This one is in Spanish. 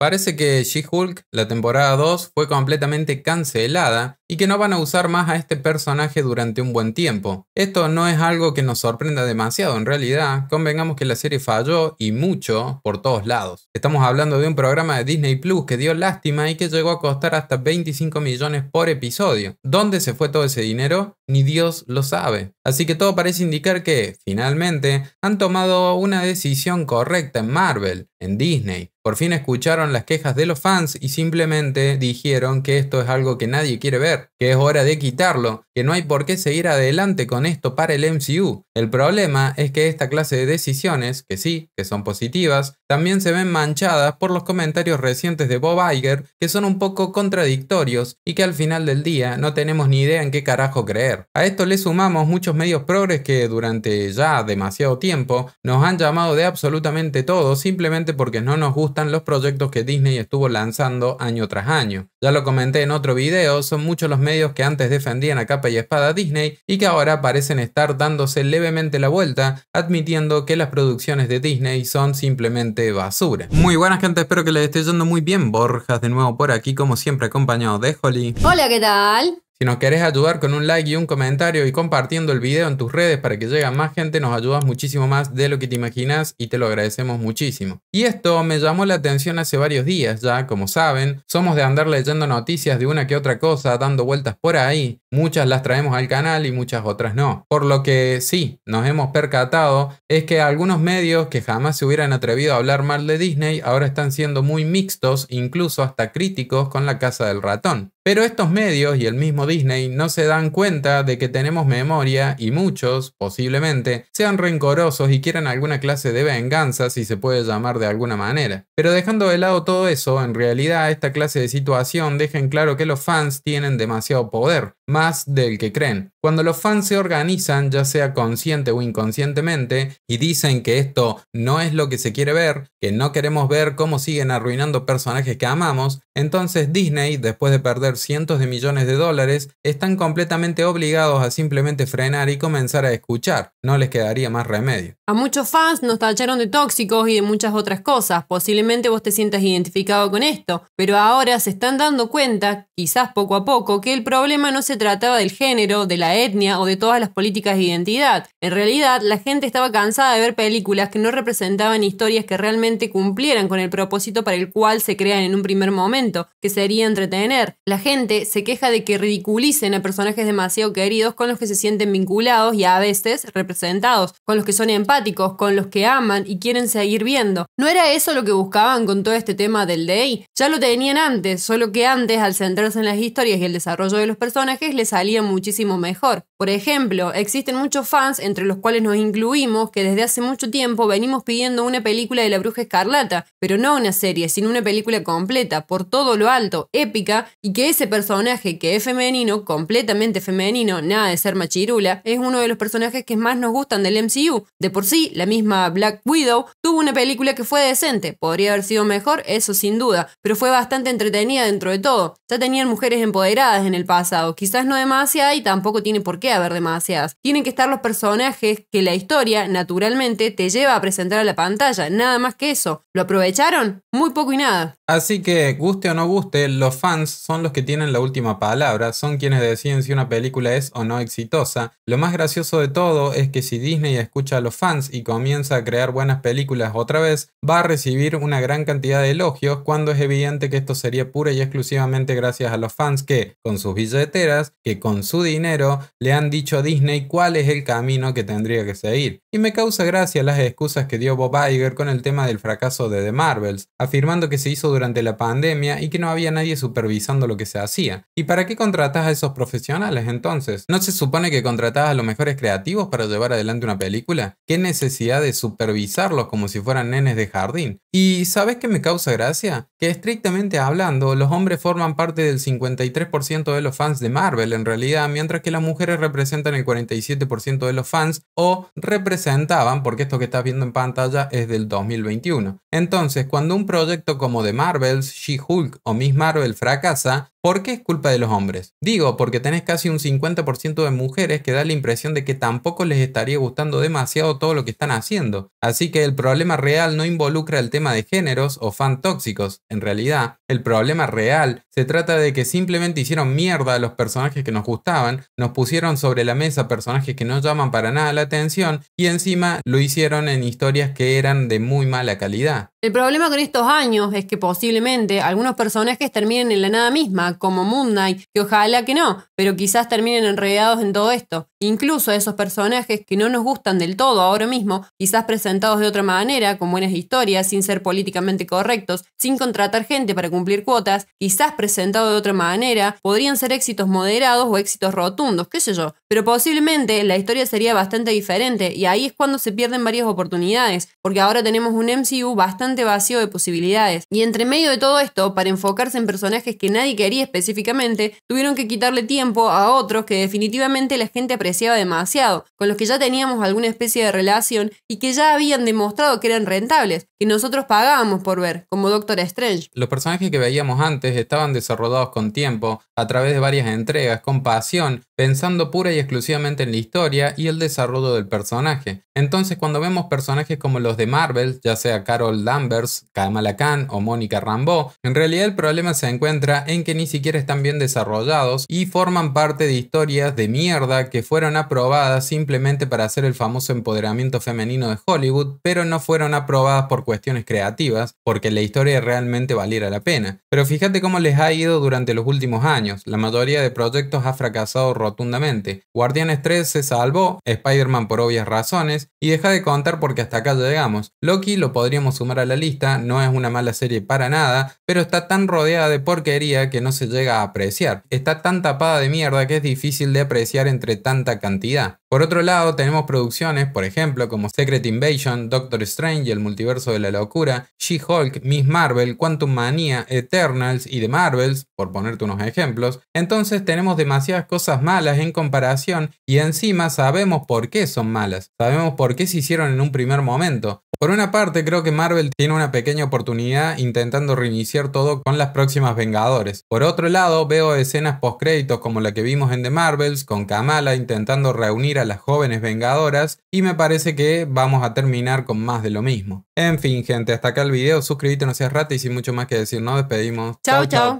Parece que She-Hulk, la temporada 2, fue completamente cancelada y que no van a usar más a este personaje durante un buen tiempo. Esto no es algo que nos sorprenda demasiado, en realidad, convengamos que la serie falló y mucho por todos lados. Estamos hablando de un programa de Disney Plus que dio lástima y que llegó a costar hasta 25 millones por episodio. ¿Dónde se fue todo ese dinero? Ni Dios lo sabe. Así que todo parece indicar que, finalmente, han tomado una decisión correcta en Marvel en Disney. Por fin escucharon las quejas de los fans y simplemente dijeron que esto es algo que nadie quiere ver, que es hora de quitarlo, que no hay por qué seguir adelante con esto para el MCU. El problema es que esta clase de decisiones, que sí, que son positivas, también se ven manchadas por los comentarios recientes de Bob Iger, que son un poco contradictorios y que al final del día no tenemos ni idea en qué carajo creer. A esto le sumamos muchos medios progres que durante ya demasiado tiempo nos han llamado de absolutamente todo simplemente porque no nos gustan los proyectos que Disney estuvo lanzando año tras año. Ya lo comenté en otro video, son muchos los medios que antes defendían a capa y espada Disney y que ahora parecen estar dándose levemente la vuelta, admitiendo que las producciones de Disney son simplemente basura. Muy buenas gente, espero que les esté yendo muy bien. Borjas de nuevo por aquí, como siempre acompañado de Holly. Hola, ¿qué tal? Si nos querés ayudar con un like y un comentario y compartiendo el video en tus redes para que llegue a más gente, nos ayudas muchísimo más de lo que te imaginas y te lo agradecemos muchísimo. Y esto me llamó la atención hace varios días ya, como saben, somos de andar leyendo noticias de una que otra cosa, dando vueltas por ahí. Muchas las traemos al canal y muchas otras no. Por lo que sí, nos hemos percatado es que algunos medios que jamás se hubieran atrevido a hablar mal de Disney ahora están siendo muy mixtos, incluso hasta críticos con la casa del ratón. Pero estos medios y el mismo Disney no se dan cuenta de que tenemos memoria y muchos, posiblemente, sean rencorosos y quieran alguna clase de venganza si se puede llamar de alguna manera. Pero dejando de lado todo eso, en realidad esta clase de situación deja en claro que los fans tienen demasiado poder más del que creen. Cuando los fans se organizan, ya sea consciente o inconscientemente, y dicen que esto no es lo que se quiere ver, que no queremos ver cómo siguen arruinando personajes que amamos, entonces Disney, después de perder cientos de millones de dólares, están completamente obligados a simplemente frenar y comenzar a escuchar. No les quedaría más remedio. A muchos fans nos tacharon de tóxicos y de muchas otras cosas. Posiblemente vos te sientas identificado con esto, pero ahora se están dando cuenta, quizás poco a poco, que el problema no se trataba del género, de la etnia o de todas las políticas de identidad. En realidad, la gente estaba cansada de ver películas que no representaban historias que realmente cumplieran con el propósito para el cual se crean en un primer momento, que sería entretener. La gente se queja de que ridiculicen a personajes demasiado queridos con los que se sienten vinculados y a veces representados, con los que son empáticos, con los que aman y quieren seguir viendo. ¿No era eso lo que buscaban con todo este tema del DI? Ya lo tenían antes, solo que antes, al centrarse en las historias y el desarrollo de los personajes, le salía muchísimo mejor. Por ejemplo, existen muchos fans, entre los cuales nos incluimos, que desde hace mucho tiempo venimos pidiendo una película de la Bruja Escarlata, pero no una serie, sino una película completa, por todo lo alto, épica, y que ese personaje que es femenino, completamente femenino, nada de ser machirula, es uno de los personajes que más nos gustan del MCU. De por sí, la misma Black Widow tuvo una película que fue decente, podría haber sido mejor, eso sin duda, pero fue bastante entretenida dentro de todo. Ya tenían mujeres empoderadas en el pasado, quizás no demasiada y tampoco tiene por qué haber demasiadas. Tienen que estar los personajes que la historia, naturalmente, te lleva a presentar a la pantalla, nada más que eso. ¿Lo aprovecharon? Muy poco y nada. Así que, guste o no guste, los fans son los que tienen la última palabra, son quienes deciden si una película es o no exitosa. Lo más gracioso de todo es que si Disney escucha a los fans y comienza a crear buenas películas otra vez, va a recibir una gran cantidad de elogios cuando es evidente que esto sería pura y exclusivamente gracias a los fans que, con sus billeteras, que con su dinero le han dicho a Disney cuál es el camino que tendría que seguir. Y me causa gracia las excusas que dio Bob Iger con el tema del fracaso de The Marvels, afirmando que se hizo durante la pandemia y que no había nadie supervisando lo que se hacía. ¿Y para qué contratas a esos profesionales entonces? ¿No se supone que contratas a los mejores creativos para llevar adelante una película? ¿Qué necesidad de supervisarlos como si fueran nenes de jardín? ¿Y sabes qué me causa gracia? Que estrictamente hablando, los hombres forman parte del 53% de los fans de Marvel en realidad, mientras que las mujeres representan el 47% de los fans o representaban, porque esto que estás viendo en pantalla es del 2021. Entonces, cuando un proyecto como The Marvels, She-Hulk o Miss Marvel fracasa, ¿Por qué es culpa de los hombres? Digo, porque tenés casi un 50% de mujeres que da la impresión de que tampoco les estaría gustando demasiado todo lo que están haciendo. Así que el problema real no involucra el tema de géneros o fan tóxicos. En realidad, el problema real se trata de que simplemente hicieron mierda a los personajes que nos gustaban, nos pusieron sobre la mesa personajes que no llaman para nada la atención y encima lo hicieron en historias que eran de muy mala calidad. El problema con estos años es que posiblemente algunos personajes terminen en la nada misma como Moon Knight, que ojalá que no, pero quizás terminen enredados en todo esto. Incluso esos personajes que no nos gustan del todo ahora mismo, quizás presentados de otra manera, con buenas historias, sin ser políticamente correctos, sin contratar gente para cumplir cuotas, quizás presentados de otra manera, podrían ser éxitos moderados o éxitos rotundos, qué sé yo. Pero posiblemente la historia sería bastante diferente y ahí es cuando se pierden varias oportunidades, porque ahora tenemos un MCU bastante vacío de posibilidades. Y entre medio de todo esto, para enfocarse en personajes que nadie quería, específicamente, tuvieron que quitarle tiempo a otros que definitivamente la gente apreciaba demasiado, con los que ya teníamos alguna especie de relación y que ya habían demostrado que eran rentables, que nosotros pagábamos por ver, como Doctor Strange. Los personajes que veíamos antes estaban desarrollados con tiempo, a través de varias entregas, con pasión, pensando pura y exclusivamente en la historia y el desarrollo del personaje. Entonces, cuando vemos personajes como los de Marvel, ya sea Carol Danvers, Kamala Khan o Mónica Rambeau, en realidad el problema se encuentra en que ni siquiera están bien desarrollados y forman parte de historias de mierda que fueron aprobadas simplemente para hacer el famoso empoderamiento femenino de Hollywood, pero no fueron aprobadas por cuestiones creativas, porque la historia realmente valiera la pena. Pero fíjate cómo les ha ido durante los últimos años. La mayoría de proyectos ha fracasado rotundamente. Guardianes 3 se salvó, Spider-Man por obvias razones, y deja de contar porque hasta acá llegamos. Loki lo podríamos sumar a la lista, no es una mala serie para nada, pero está tan rodeada de porquería que no se se llega a apreciar. Está tan tapada de mierda que es difícil de apreciar entre tanta cantidad. Por otro lado, tenemos producciones, por ejemplo, como Secret Invasion, Doctor Strange, El Multiverso de la Locura, She-Hulk, Miss Marvel, Quantum Mania, Eternals y The Marvels, por ponerte unos ejemplos. Entonces tenemos demasiadas cosas malas en comparación y encima sabemos por qué son malas, sabemos por qué se hicieron en un primer momento. Por una parte, creo que Marvel tiene una pequeña oportunidad intentando reiniciar todo con las próximas Vengadores. Por otro lado, veo escenas post-créditos como la que vimos en The Marvels, con Kamala intentando reunir a las jóvenes Vengadoras, y me parece que vamos a terminar con más de lo mismo. En fin, gente, hasta acá el video. Suscríbete, no seas rata y sin mucho más que decir, nos despedimos. Chao, chao.